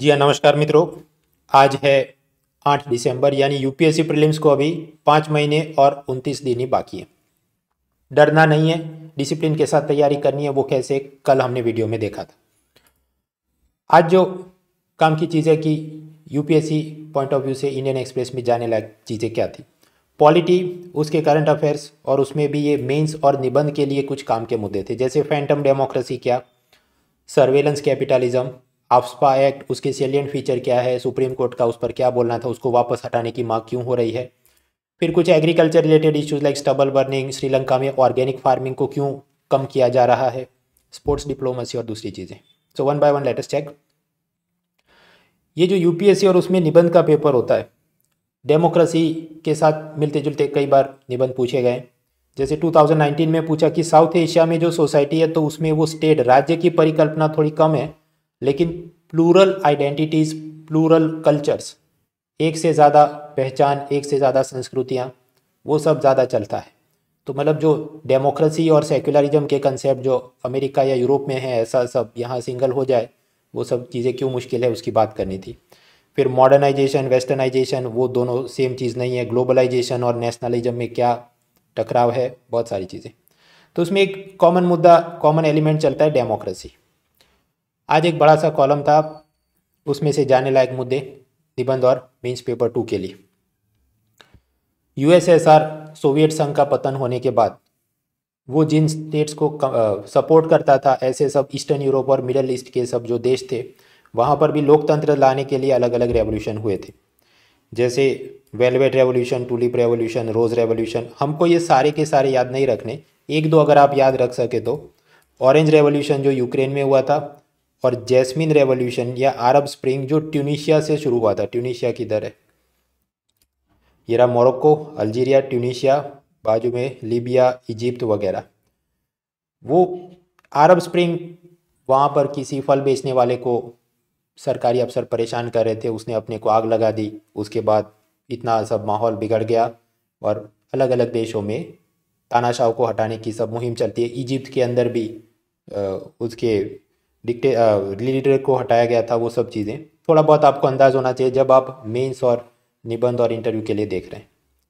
जी हाँ नमस्कार मित्रों आज है आठ दिसंबर यानी यूपीएससी प्रीलिम्स को अभी पाँच महीने और उनतीस दिन ही बाकी है डरना नहीं है डिसिप्लिन के साथ तैयारी करनी है वो कैसे कल हमने वीडियो में देखा था आज जो काम की चीज़ें कि यूपीएससी पॉइंट ऑफ व्यू से इंडियन एक्सप्रेस में जाने लायक चीज़ें क्या थी पॉलिटी उसके करंट अफेयर्स और उसमें भी ये मेंस और निबंध के लिए कुछ काम के मुद्दे थे जैसे फैंटम डेमोक्रेसी क्या सर्वेलेंस कैपिटलिज्म आफ्सपा एक्ट उसके सेलियंट फीचर क्या है सुप्रीम कोर्ट का उस पर क्या बोलना था उसको वापस हटाने की मांग क्यों हो रही है फिर कुछ agriculture related issues like stubble burning Sri Lanka में ऑर्गेनिक फार्मिंग को क्यों कम किया जा रहा है स्पोर्ट्स डिप्लोमेसी और दूसरी चीज़ें so one by one latest check ये जो यूपीएससी और उसमें निबंध का पेपर होता है डेमोक्रेसी के साथ मिलते जुलते कई बार निबंध पूछे गए जैसे 2019 में पूछा कि साउथ एशिया में जो सोसाइटी है तो उसमें वो स्टेट राज्य की परिकल्पना थोड़ी कम है लेकिन प्लूरल आइडेंटिटीज़ प्लूरल कल्चर्स एक से ज़्यादा पहचान एक से ज़्यादा संस्कृतियाँ वो सब ज़्यादा चलता है तो मतलब जो डेमोक्रेसी और सेकुलरिज्म के कंसेप्ट जो अमेरिका या यूरोप में है ऐसा सब यहाँ सिंगल हो जाए वो सब चीज़ें क्यों मुश्किल है उसकी बात करनी थी फिर मॉडर्नाइजेशन वेस्टर्नाइजेशन वो दोनों सेम चीज़ नहीं है ग्लोबलाइजेशन और नेशनलिज्म में क्या टकराव है बहुत सारी चीज़ें तो उसमें एक कॉमन मुद्दा कॉमन एलिमेंट चलता है डेमोक्रेसी आज एक बड़ा सा कॉलम था उसमें से जाने लायक मुद्दे निबंध और मीन्स पेपर टू के लिए यूएसएसआर सोवियत संघ का पतन होने के बाद वो जिन स्टेट्स को सपोर्ट करता था ऐसे सब ईस्टर्न यूरोप और मिडल ईस्ट के सब जो देश थे वहाँ पर भी लोकतंत्र लाने के लिए अलग अलग रेवोल्यूशन हुए थे जैसे Velvet Revolution Tulip Revolution Rose Revolution हमको ये सारे के सारे याद नहीं रखने एक दो अगर आप याद रख सके तो ऑरेंज रेवोल्यूशन जो यूक्रेन में हुआ था और जैस्मिन रेवोल्यूशन या अरब स्प्रिंग जो ट्यूनिशिया से शुरू हुआ था ट्यूनिशिया किधर है ये रहा मोरक्को अल्जीरिया ट्यूनिशिया बाजू में लीबिया इजिप्ट वगैरह वो अरब स्प्रिंग वहाँ पर किसी फल बेचने वाले को सरकारी अफसर परेशान कर रहे थे उसने अपने को आग लगा दी उसके बाद इतना सब माहौल बिगड़ गया और अलग अलग देशों में तानाशाह को हटाने की सब मुहिम चलती है इजिप्ट के अंदर भी उसके डिक्टे लीडर uh, को हटाया गया था वो सब चीज़ें थोड़ा बहुत आपको अंदाज होना चाहिए जब आप मेंस और निबंध और इंटरव्यू के लिए देख रहे हैं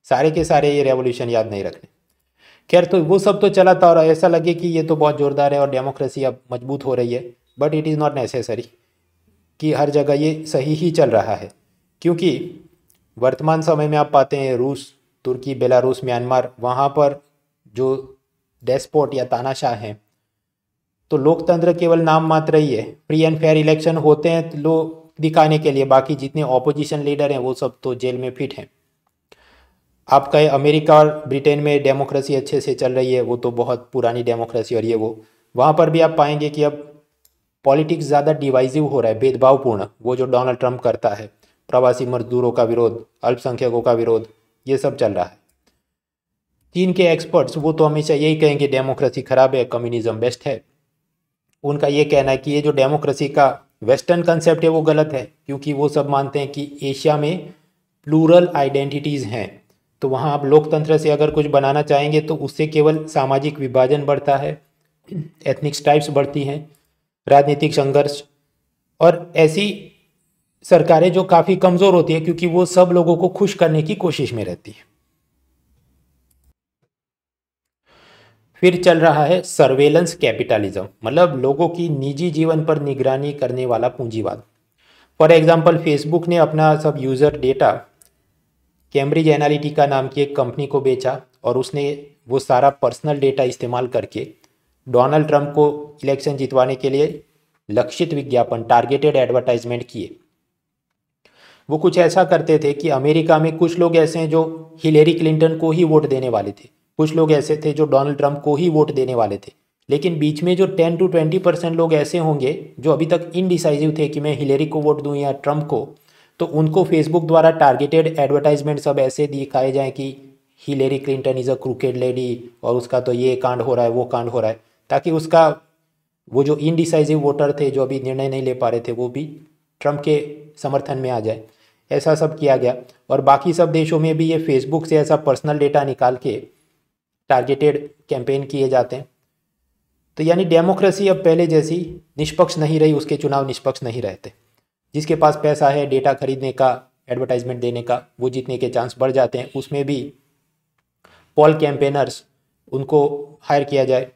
सारे के सारे ये रेवोल्यूशन याद नहीं रखने खैर तो वो सब तो चला था और ऐसा लगे कि ये तो बहुत ज़ोरदार है और डेमोक्रेसी अब मजबूत हो रही है but it is not necessary कि हर जगह ये सही ही चल रहा है क्योंकि वर्तमान समय में आप पाते हैं रूस तुर्की बेलारूस म्यांमार वहाँ पर जो डेस्पोट या तानाशाह हैं तो लोकतंत्र केवल नाम मात्र ही है फ्री एंड फेयर इलेक्शन होते हैं तो लोग दिखाने के लिए बाकी जितने ऑपोजिशन लीडर हैं वो सब तो जेल में फिट हैं आप कहे अमेरिका और ब्रिटेन में डेमोक्रेसी अच्छे से चल रही है वो तो बहुत पुरानी डेमोक्रेसी और ये वो वहाँ पर भी आप पाएंगे कि अब पॉलिटिक्स ज़्यादा डिवाइजिव हो रहा है भेदभावपूर्ण वो जो डोनाल्ड ट्रंप करता है प्रवासी मजदूरों का विरोध अल्पसंख्यकों का विरोध ये सब चल रहा है चीन के एक्सपर्ट्स वो तो हमेशा यही कहेंगे डेमोक्रेसी खराब है कम्युनिज्म बेस्ट है उनका ये कहना है कि ये जो डेमोक्रेसी का वेस्टर्न कंसेप्ट है वो गलत है क्योंकि वो सब मानते हैं कि एशिया में प्लूरल आइडेंटिटीज़ हैं तो वहाँ आप लोकतंत्र से अगर कुछ बनाना चाहेंगे तो उससे केवल सामाजिक विभाजन बढ़ता है एथनिक टाइप्स बढ़ती हैं राजनीतिक संघर्ष और ऐसी सरकारें जो काफ़ी कमज़ोर होती हैं क्योंकि वो सब लोगों को खुश करने की कोशिश में रहती हैं फिर चल रहा है सर्वेलेंस कैपिटलिज्म मतलब लोगों की निजी जीवन पर निगरानी करने वाला पूंजीवाद फॉर एग्जाम्पल फेसबुक ने अपना सब यूज़र डेटा कैम्ब्रिज एनालिटिका नाम की एक कंपनी को बेचा और उसने वो सारा पर्सनल डेटा इस्तेमाल करके डोनाल्ड ट्रंप को इलेक्शन जितवाने के लिए लक्षित विज्ञापन टारगेटेड एडवर्टाइजमेंट किए वो कुछ ऐसा करते थे कि अमेरिका में कुछ लोग ऐसे हैं जो हिलेरी क्लिंटन को ही वोट देने वाले थे कुछ लोग ऐसे थे जो डोनाल्ड ट्रंप को ही वोट देने वाले थे लेकिन बीच में जो टेन टू ट्वेंटी परसेंट लोग ऐसे होंगे जो अभी तक इनडिसाइजिव थे कि मैं हिलेरी को वोट दूँ या ट्रंप को तो उनको फेसबुक द्वारा टारगेटेड एडवर्टाइजमेंट सब ऐसे दिखाए जाएँ कि Hillary Clinton is a crooked lady और उसका तो ये कांड हो रहा है वो कांड हो रहा है ताकि उसका वो जो इनडिसाइजिव वोटर थे जो अभी निर्णय नहीं ले पा रहे थे वो भी ट्रंप के समर्थन में आ जाए ऐसा सब किया गया और बाकी सब देशों में भी ये फेसबुक से ऐसा पर्सनल डेटा निकाल के टारगेटेड कैंपेन किए जाते हैं तो यानी डेमोक्रेसी अब पहले जैसी निष्पक्ष नहीं रही उसके चुनाव निष्पक्ष नहीं रहते जिसके पास पैसा है डेटा खरीदने का एडवर्टाइजमेंट देने का वो जीतने के चांस बढ़ जाते हैं उसमें भी पॉल कैंपेनर्स उनको हायर किया जाए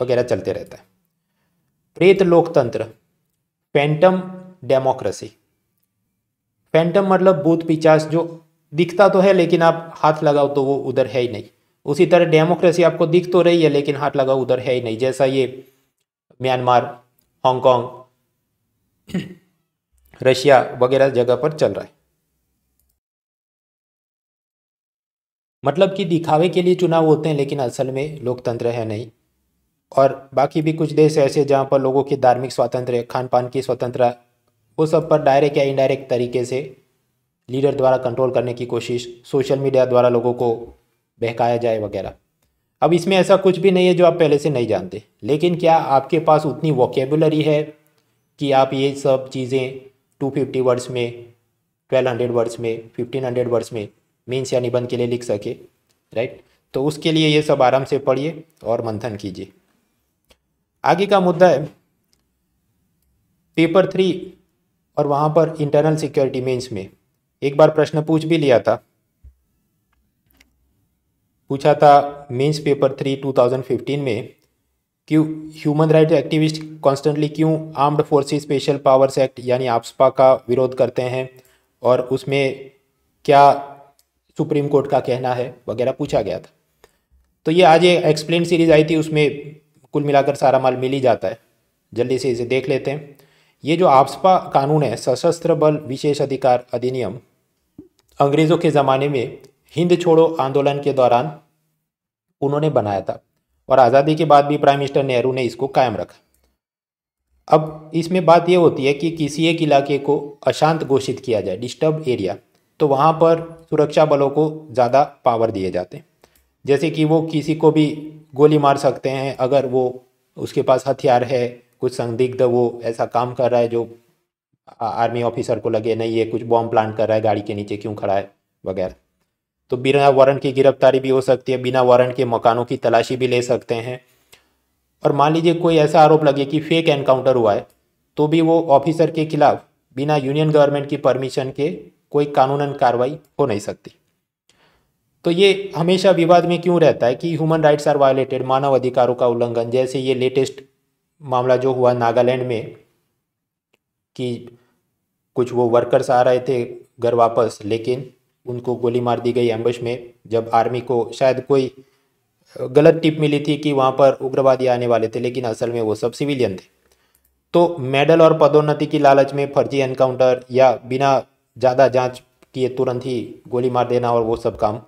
वगैरह चलते रहता है प्रेत लोकतंत्र फैंटम डेमोक्रेसी फैंटम मतलब बूथ पिचास जो दिखता तो है लेकिन आप हाथ लगाओ तो वो उधर है ही नहीं उसी तरह डेमोक्रेसी आपको दिख तो रही है लेकिन हाथ लगा उधर है ही नहीं जैसा ये म्यांमार हांगकॉन्ग रशिया वगैरह जगह पर चल रहा है मतलब कि दिखावे के लिए चुनाव होते हैं लेकिन असल में लोकतंत्र है नहीं और बाकी भी कुछ देश ऐसे जहाँ पर लोगों की धार्मिक स्वातंत्र खान पान की स्वतंत्रता वो सब पर डायरेक्ट या इनडायरेक्ट तरीके से लीडर द्वारा कंट्रोल करने की कोशिश सोशल मीडिया द्वारा लोगों को बहकाया जाए वगैरह अब इसमें ऐसा कुछ भी नहीं है जो आप पहले से नहीं जानते लेकिन क्या आपके पास उतनी वोकेबुलरी है कि आप ये सब चीज़ें 250 वर्ड्स में 1200 वर्ड्स में 1500 वर्ड्स में मीन्स या निबंध के लिए लिख सके राइट तो उसके लिए ये सब आराम से पढ़िए और मंथन कीजिए आगे का मुद्दा है पेपर थ्री और वहाँ पर इंटरनल सिक्योरिटी मीन्स में एक बार प्रश्न पूछ भी लिया था पूछा था मेंस पेपर थ्री 2015 में कि ह्यूमन राइट एक्टिविस्ट कॉन्स्टेंटली क्यों armed forces special powers act यानी आपसपा का विरोध करते हैं और उसमें क्या सुप्रीम कोर्ट का कहना है वगैरह पूछा गया था तो ये आज ये एक्सप्लेन सीरीज आई थी उसमें कुल मिलाकर सारा माल मिल ही जाता है जल्दी से इसे देख लेते हैं ये जो आपसपा कानून है सशस्त्र बल विशेष अधिकार अधिनियम अंग्रेज़ों के ज़माने में हिंद छोड़ो आंदोलन के दौरान उन्होंने बनाया था और आज़ादी के बाद भी प्राइम मिनिस्टर नेहरू ने इसको कायम रखा अब इसमें बात यह होती है कि किसी एक इलाके को अशांत घोषित किया जाए डिस्टर्ब एरिया तो वहाँ पर सुरक्षा बलों को ज़्यादा पावर दिए जाते हैं जैसे कि वो किसी को भी गोली मार सकते हैं अगर वो उसके पास हथियार है कुछ संदिग्ध वो ऐसा काम कर रहा है जो आर्मी ऑफिसर को लगे नहीं ये कुछ बॉम्ब प्लांट कर रहा है गाड़ी के नीचे क्यों खड़ा है वगैरह तो बिना वारंट की गिरफ्तारी भी हो सकती है बिना वारंट के मकानों की तलाशी भी ले सकते हैं और मान लीजिए कोई ऐसा आरोप लगे कि फेक एनकाउंटर हुआ है तो भी वो ऑफिसर के खिलाफ बिना यूनियन गवर्नमेंट की परमिशन के कोई कानूनन कार्रवाई हो नहीं सकती तो ये हमेशा विवाद में क्यों रहता है कि ह्यूमन राइट्स आर वायोलेटेड मानव अधिकारों का उल्लंघन जैसे ये लेटेस्ट मामला जो हुआ नागालैंड में कि कुछ वो वर्कर्स आ रहे थे घर वापस लेकिन उनको गोली मार दी गई एम्बश में जब आर्मी को शायद कोई गलत टिप मिली थी कि वहाँ पर उग्रवादी आने वाले थे लेकिन असल में वो सब सिविलियन थे तो मेडल और पदोन्नति की लालच में फर्जी एनकाउंटर या बिना ज़्यादा जांच किए तुरंत ही गोली मार देना और वो सब काम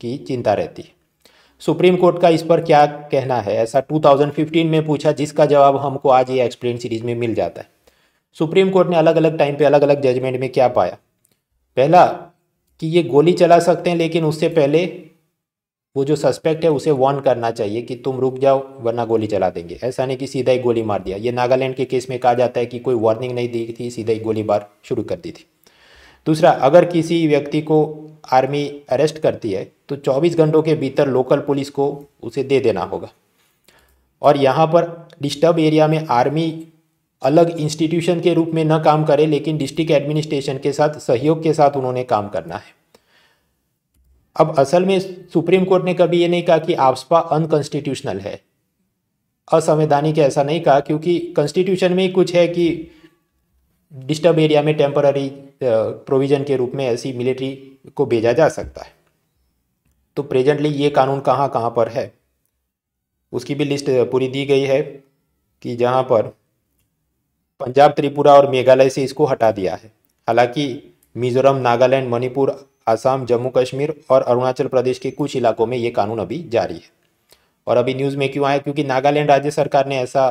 की चिंता रहती है सुप्रीम कोर्ट का इस पर क्या कहना है ऐसा 2015 में पूछा जिसका जवाब हमको आज ये एक्सप्लेन सीरीज में मिल जाता है सुप्रीम कोर्ट ने अलग अलग टाइम पे अलग अलग जजमेंट में क्या पाया पहला कि ये गोली चला सकते हैं लेकिन उससे पहले वो जो सस्पेक्ट है उसे वार्न करना चाहिए कि तुम रुक जाओ वरना गोली चला देंगे ऐसा नहीं कि सीधा ही गोली मार दिया ये नागालैंड के केस में कहा जाता है कि कोई वार्निंग नहीं दी थी सीधा ही गोली बार शुरू कर दी थी दूसरा अगर किसी व्यक्ति को आर्मी अरेस्ट करती है तो 24 घंटों के भीतर लोकल पुलिस को उसे दे देना होगा और यहाँ पर डिस्टर्ब एरिया में आर्मी अलग इंस्टीट्यूशन के रूप में न काम करें लेकिन डिस्ट्रिक्ट एडमिनिस्ट्रेशन के साथ सहयोग के साथ उन्होंने काम करना है अब असल में सुप्रीम कोर्ट ने कभी ये नहीं कहा कि आपसपा अनकॉन्स्टिट्यूशनल है असंवैधानिक ऐसा नहीं कहा क्योंकि कॉन्स्टिट्यूशन में ही कुछ है कि डिस्टर्ब एरिया में टेम्पररी प्रोविज़न के रूप में ऐसी मिलिट्री को भेजा जा सकता है तो प्रेजेंटली ये कानून कहाँ कहाँ पर है उसकी भी लिस्ट पूरी दी गई है कि जहाँ पर पंजाब त्रिपुरा और मेघालय से इसको हटा दिया है हालांकि मिजोरम नागालैंड मणिपुर आसाम जम्मू कश्मीर और अरुणाचल प्रदेश के कुछ इलाकों में ये कानून अभी जारी है और अभी न्यूज़ में क्यों आया क्योंकि नागालैंड राज्य सरकार ने ऐसा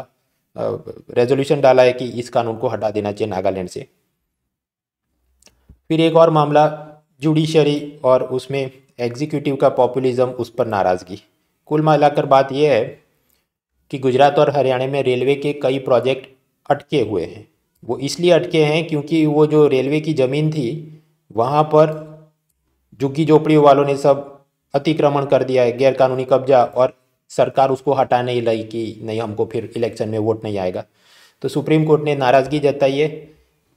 रेजोल्यूशन डाला है कि इस कानून को हटा देना चाहिए नागालैंड से फिर एक और मामला जुडिशरी और उसमें एग्जीक्यूटिव का पॉपुलिज्म उस पर नाराज़गी कुल मिलाकर बात यह है कि गुजरात और हरियाणा में रेलवे के कई प्रोजेक्ट अटके हुए हैं वो इसलिए अटके हैं क्योंकि वो जो रेलवे की ज़मीन थी वहाँ पर झुग्गी झोपड़ी वालों ने सब अतिक्रमण कर दिया है गैरकानूनी कब्जा और सरकार उसको हटाने ही लगी कि नहीं हमको फिर इलेक्शन में वोट नहीं आएगा तो सुप्रीम कोर्ट ने नाराज़गी जताई है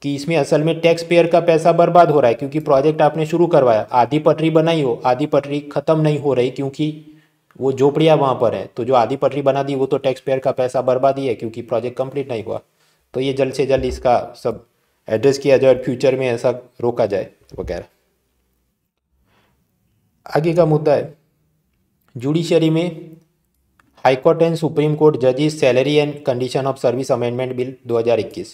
कि इसमें असल में टैक्स पेयर का पैसा बर्बाद हो रहा है क्योंकि प्रोजेक्ट आपने शुरू करवाया आधी पटरी बनाई हो आधी पटरी ख़त्म नहीं हो रही क्योंकि वो झोपड़ियाँ वहाँ पर है तो जो आधी पटरी बना दी वो तो टैक्स पेयर का पैसा बर्बाद ही है क्योंकि प्रोजेक्ट कंप्लीट नहीं हुआ तो ये जल्द से जल्द इसका सब एड्रेस किया जाए और फ्यूचर में ऐसा रोका जाए वगैरह आगे का मुद्दा है जुडिशरी में हाईकोर्ट एंड सुप्रीम कोर्ट जजेस salary and condition of service amendment bill 2021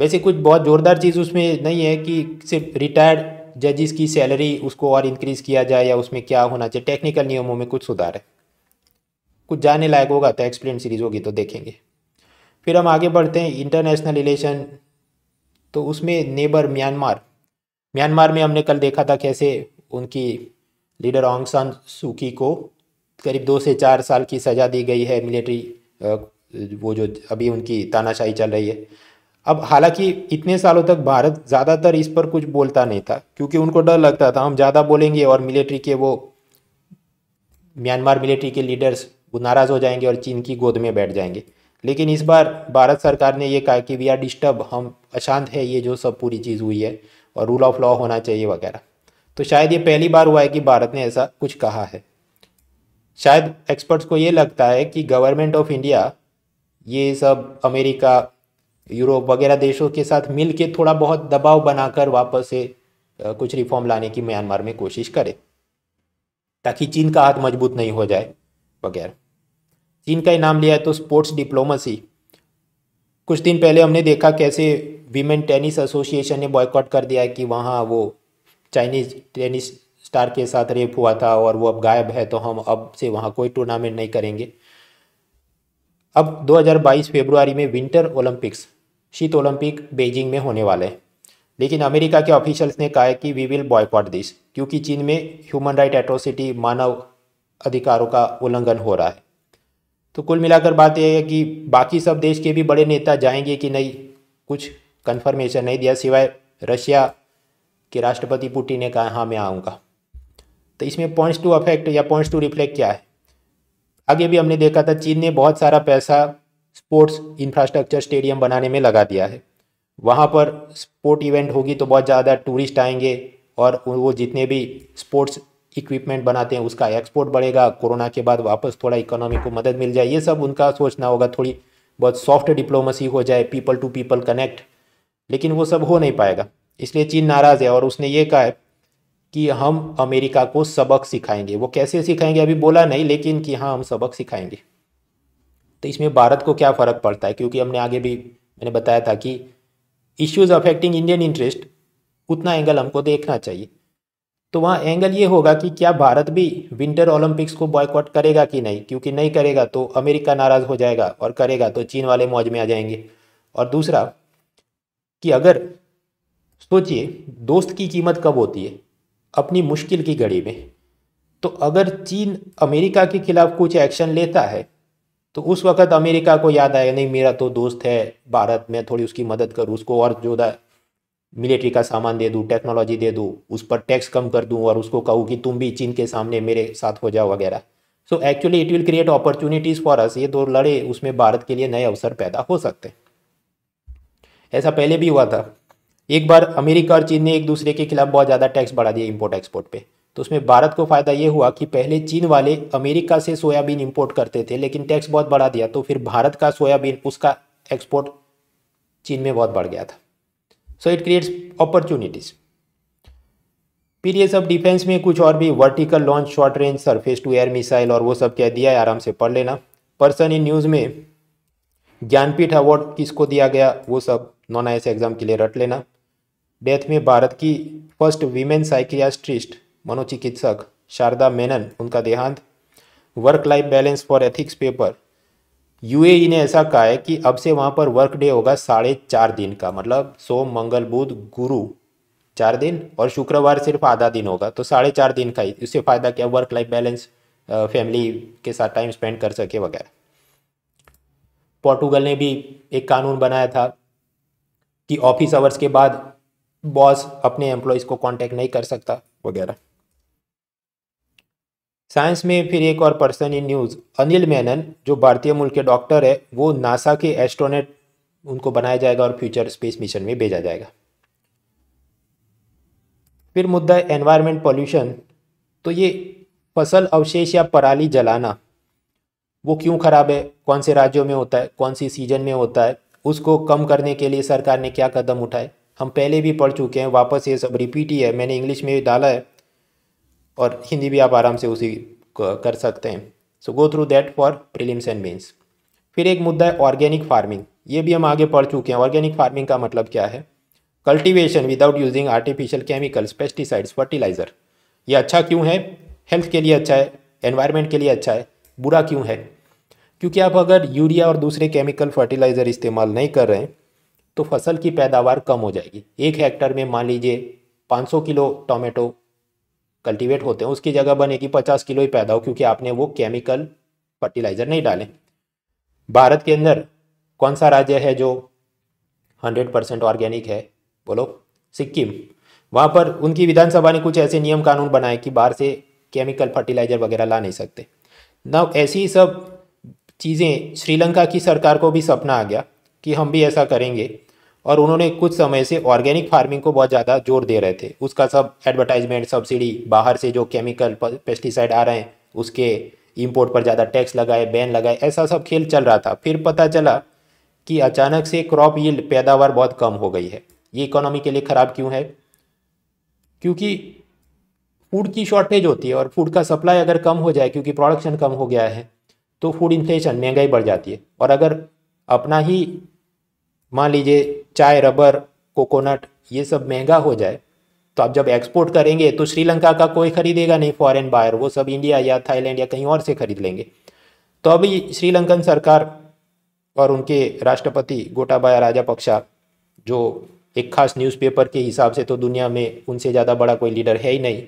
वैसे कुछ बहुत ज़ोरदार चीज़ उसमें नहीं है कि सिर्फ रिटायर्ड जजेस की सैलरी उसको और इंक्रीज किया जाए या उसमें क्या होना चाहिए टेक्निकल नियमों में कुछ सुधार है कुछ जाने लायक होगा तो एक्सप्लेन सीरीज होगी तो देखेंगे फिर हम आगे बढ़ते हैं इंटरनेशनल रिलेशन तो उसमें नेबर म्यांमार म्यांमार में हमने कल देखा था कैसे उनकी लीडर ओंगसान सुकी को करीब दो से चार साल की सज़ा दी गई है मिलिट्री वो जो अभी उनकी तानाशाही चल रही है अब हालांकि इतने सालों तक भारत ज़्यादातर इस पर कुछ बोलता नहीं था क्योंकि उनको डर लगता था हम ज़्यादा बोलेंगे और मिलिट्री के वो म्यांमार मिलिट्री के लीडर्स वो नाराज़ हो जाएंगे और चीन की गोद में बैठ जाएंगे लेकिन इस बार भारत सरकार ने ये कहा कि वी आर डिस्टर्ब हम अशांत है ये जो सब पूरी चीज़ हुई है और रूल ऑफ लॉ होना चाहिए वगैरह तो शायद ये पहली बार हुआ है कि भारत ने ऐसा कुछ कहा है शायद एक्सपर्ट्स को ये लगता है कि गवर्नमेंट ऑफ इंडिया ये सब अमेरिका यूरोप वगैरह देशों के साथ मिल के थोड़ा बहुत दबाव बनाकर वापस से कुछ रिफॉर्म लाने की म्यांमार में कोशिश करे ताकि चीन का हाथ मजबूत नहीं हो जाए वगैरह चीन का ही नाम लिया है तो स्पोर्ट्स डिप्लोमेसी कुछ दिन पहले हमने देखा कैसे वीमेन टेनिस एसोसिएशन ने बॉयकॉट कर दिया है कि वहाँ वो चाइनीज टेनिस स्टार के साथ रेप हुआ था और वो अब गायब है तो हम अब से वहाँ कोई टूर्नामेंट नहीं करेंगे अब 2022 फरवरी में विंटर ओलंपिक्स शीत ओलंपिक बेजिंग में होने वाले हैं लेकिन अमेरिका के ऑफिशियल्स ने कहा है कि वी विल बॉयकॉट दिस क्योंकि चीन में ह्यूमन राइट एट्रोसिटी मानव अधिकारों का उल्लंघन हो रहा है तो कुल मिलाकर बात यह है कि बाकी सब देश के भी बड़े नेता जाएंगे कि नहीं कुछ कन्फर्मेशन नहीं दिया सिवाय रशिया के राष्ट्रपति पुटिन ने कहा हाँ मैं आऊँगा तो इसमें पॉइंट्स टू अफेक्ट या पॉइंट्स टू रिफ्लेक्ट क्या है आगे भी हमने देखा था चीन ने बहुत सारा पैसा स्पोर्ट्स इंफ्रास्ट्रक्चर स्टेडियम बनाने में लगा दिया है वहाँ पर स्पोर्ट इवेंट होगी तो बहुत ज़्यादा टूरिस्ट आएंगे और वो जितने भी स्पोर्ट्स इक्विपमेंट बनाते हैं उसका एक्सपोर्ट बढ़ेगा कोरोना के बाद वापस थोड़ा इकोनॉमी को मदद मिल जाए ये सब उनका सोचना होगा थोड़ी बहुत सॉफ्ट डिप्लोमेसी हो जाए पीपल टू पीपल कनेक्ट लेकिन वो सब हो नहीं पाएगा इसलिए चीन नाराज़ है और उसने ये कहा है कि हम अमेरिका को सबक सिखाएंगे वो कैसे सिखाएंगे अभी बोला नहीं लेकिन कि हाँ हम सबक सिखाएंगे तो इसमें भारत को क्या फ़र्क पड़ता है क्योंकि हमने आगे भी मैंने बताया था कि इश्यूज़ अफेक्टिंग इंडियन इंटरेस्ट उतना एंगल हमको देखना चाहिए तो वहाँ एंगल ये होगा कि क्या भारत भी विंटर ओलंपिक्स को बॉयकॉट करेगा कि नहीं क्योंकि नहीं करेगा तो अमेरिका नाराज़ हो जाएगा और करेगा तो चीन वाले मौज में आ जाएंगे और दूसरा कि अगर सोचिए दोस्त की कीमत कब होती है अपनी मुश्किल की घड़ी में तो अगर चीन अमेरिका के खिलाफ कुछ एक्शन लेता है तो उस वक़्त अमेरिका को याद आएगा नहीं मेरा तो दोस्त है भारत में थोड़ी उसकी मदद करूँ उसको और ज़्यादा मिलिट्री का सामान दे दूँ टेक्नोलॉजी दे दूँ उस पर टैक्स कम कर दूँ और उसको कहूँ कि तुम भी चीन के सामने मेरे साथ हो जाओ वगैरह so actually it will create opportunities for us ये दो लड़े उसमें भारत के लिए नए अवसर पैदा हो सकते हैं ऐसा पहले भी हुआ था एक बार अमेरिका और चीन ने एक दूसरे के खिलाफ बहुत ज़्यादा टैक्स बढ़ा दिया इम्पोर्ट एक्सपोर्ट पे तो उसमें भारत को फ़ायदा ये हुआ कि पहले चीन वाले अमेरिका से सोयाबीन इम्पोर्ट करते थे लेकिन टैक्स बहुत बढ़ा दिया तो फिर भारत का सोयाबीन उसका एक्सपोर्ट चीन में बहुत बढ़ गया था so it creates opportunities periods of defence में कुछ और भी vertical launch short range surface to air missile और वो सब क्या दिया है आराम से पढ़ लेना पर्सन इन न्यूज़ में ज्ञानपीठ अवार्ड किसको दिया गया वो सब नॉन आई एग्जाम के लिए रट लेना डेथ में भारत की फर्स्ट वीमेन साइकियास्ट्रिस्ट मनोचिकित्सक शारदा मेनन उनका देहांत work life balance for ethics paper UAE ने ऐसा कहा है कि अब से वहाँ पर वर्क डे होगा साढ़े चार दिन का मतलब सोम मंगल बुध गुरु चार दिन और शुक्रवार सिर्फ आधा दिन होगा तो साढ़े चार दिन का ही उससे फ़ायदा क्या वर्क लाइफ बैलेंस फैमिली के साथ टाइम स्पेंड कर सके वगैरह पोर्टुगल ने भी एक कानून बनाया था कि ऑफिस आवर्स के बाद बॉस अपने एम्प्लॉयज़ को कांटेक्ट नहीं कर सकता वगैरह साइंस में फिर एक और person in news Anil Menon जो भारतीय मूल के डॉक्टर है वो नासा के एस्ट्रोनेट उनको बनाया जाएगा और फ्यूचर स्पेस मिशन में भेजा जाएगा फिर मुद्दा है एनवायरमेंट पॉल्यूशन तो ये फसल अवशेष या पराली जलाना वो क्यों ख़राब है कौन से राज्यों में होता है कौन सी सीजन में होता है उसको कम करने के लिए सरकार ने क्या कदम उठाए हम पहले भी पढ़ चुके हैं वापस ये सब रिपीट ही है मैंने इंग्लिश में भी डाला है और हिंदी भी आप आराम से उसी कर सकते हैं so go through that for prelims and mains फिर एक मुद्दा है ऑर्गेनिक फार्मिंग ये भी हम आगे पढ़ चुके हैं ऑर्गेनिक फार्मिंग का मतलब क्या है cultivation without using artificial chemicals pesticides fertiliser ये अच्छा क्यों है हेल्थ के लिए अच्छा है एनवायरनमेंट के लिए अच्छा है बुरा क्यों है क्योंकि आप अगर यूरिया और दूसरे केमिकल फर्टिलाइज़र इस्तेमाल नहीं कर रहे हैं तो फसल की पैदावार कम हो जाएगी एक हेक्टर में मान लीजिए 500 किलो टोमेटो कल्टीवेट होते हैं उसकी जगह बनेगी पचास किलो ही पैदा हो क्योंकि आपने वो केमिकल फर्टिलाइजर नहीं डाले भारत के अंदर कौन सा राज्य है जो हंड्रेड परसेंट ऑर्गेनिक है बोलो सिक्किम वहाँ पर उनकी विधानसभा ने कुछ ऐसे नियम कानून बनाए कि बाहर से केमिकल फर्टिलाइजर वगैरह ला नहीं सकते ना ऐसी सब चीज़ें श्रीलंका की सरकार को भी सपना आ गया कि हम भी ऐसा करेंगे और उन्होंने कुछ समय से ऑर्गेनिक फार्मिंग को बहुत ज़्यादा जोर दे रहे थे उसका सब एडवर्टाइजमेंट सब्सिडी बाहर से जो केमिकल पेस्टिसाइड आ रहे हैं उसके इम्पोर्ट पर ज़्यादा टैक्स लगाए बैन लगाए ऐसा सब खेल चल रहा था फिर पता चला कि अचानक से क्रॉप ये पैदावार बहुत कम हो गई है ये इकोनॉमी के लिए ख़राब क्यों है क्योंकि फूड की शॉर्टेज होती है और फूड का सप्लाई अगर कम हो जाए क्योंकि प्रोडक्शन कम हो गया है तो फूड इन्फ्लेशन महंगाई बढ़ जाती है और अगर अपना ही मान लीजिए चाय रबर कोकोनट ये सब महंगा हो जाए तो आप जब एक्सपोर्ट करेंगे तो श्रीलंका का कोई खरीदेगा नहीं फॉरेन बायर वो सब इंडिया या थाईलैंड या कहीं और से खरीद लेंगे तो अभी श्रीलंकन सरकार और उनके राष्ट्रपति गोटाबाया राजापक्षा जो एक खास न्यूज़पेपर के हिसाब से तो दुनिया में उनसे ज़्यादा बड़ा कोई लीडर है ही नहीं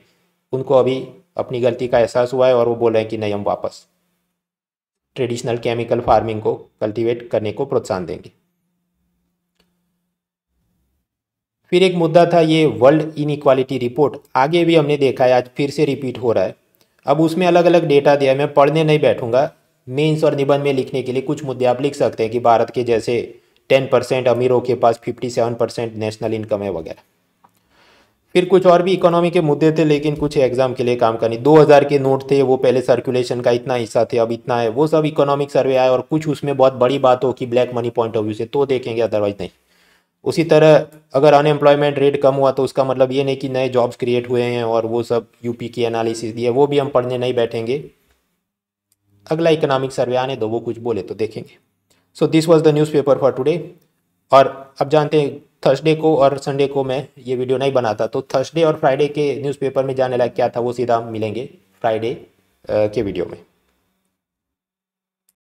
उनको अभी अपनी गलती का एहसास हुआ है और वो बोल रहे हैं कि नहीं हम वापस ट्रेडिशनल केमिकल फार्मिंग को कल्टीवेट करने को प्रोत्साहन देंगे फिर एक मुद्दा था ये वर्ल्ड इनक्वालिटी रिपोर्ट आगे भी हमने देखा है आज फिर से रिपीट हो रहा है अब उसमें अलग अलग डेटा दिया है मैं पढ़ने नहीं बैठूंगा मेंस और निबंध में लिखने के लिए कुछ मुद्दे आप लिख सकते हैं कि भारत के जैसे टेन परसेंट अमीरों के पास fifty seven percent national income है वगैरह फिर कुछ और भी इकोनॉमी के मुद्दे थे लेकिन कुछ एग्जाम के लिए काम करनी दो हज़ार के नोट थे वो पहले सर्कुलेशन का इतना हिस्सा थे अब इतना है वो सब इकोनॉमिक सर्वे आए और कुछ उसमें बहुत बड़ी बात हो कि black money point of view से तो देखेंगे अदरवाइज नहीं उसी तरह अगर अनएम्प्लॉयमेंट रेट कम हुआ तो उसका मतलब ये नहीं कि नए जॉब्स क्रिएट हुए हैं और वो सब यूपी की एनालिसिस दिए वो भी हम पढ़ने नहीं बैठेंगे अगला इकोनॉमिक सर्वे आने दो वो कुछ बोले तो देखेंगे so this was the newspaper for today और अब जानते हैं थर्सडे को और संडे को मैं ये वीडियो नहीं बनाता तो थर्सडे और फ्राइडे के न्यूज़पेपर में जाने लायक क्या था वो सीधा मिलेंगे फ्राइडे के वीडियो में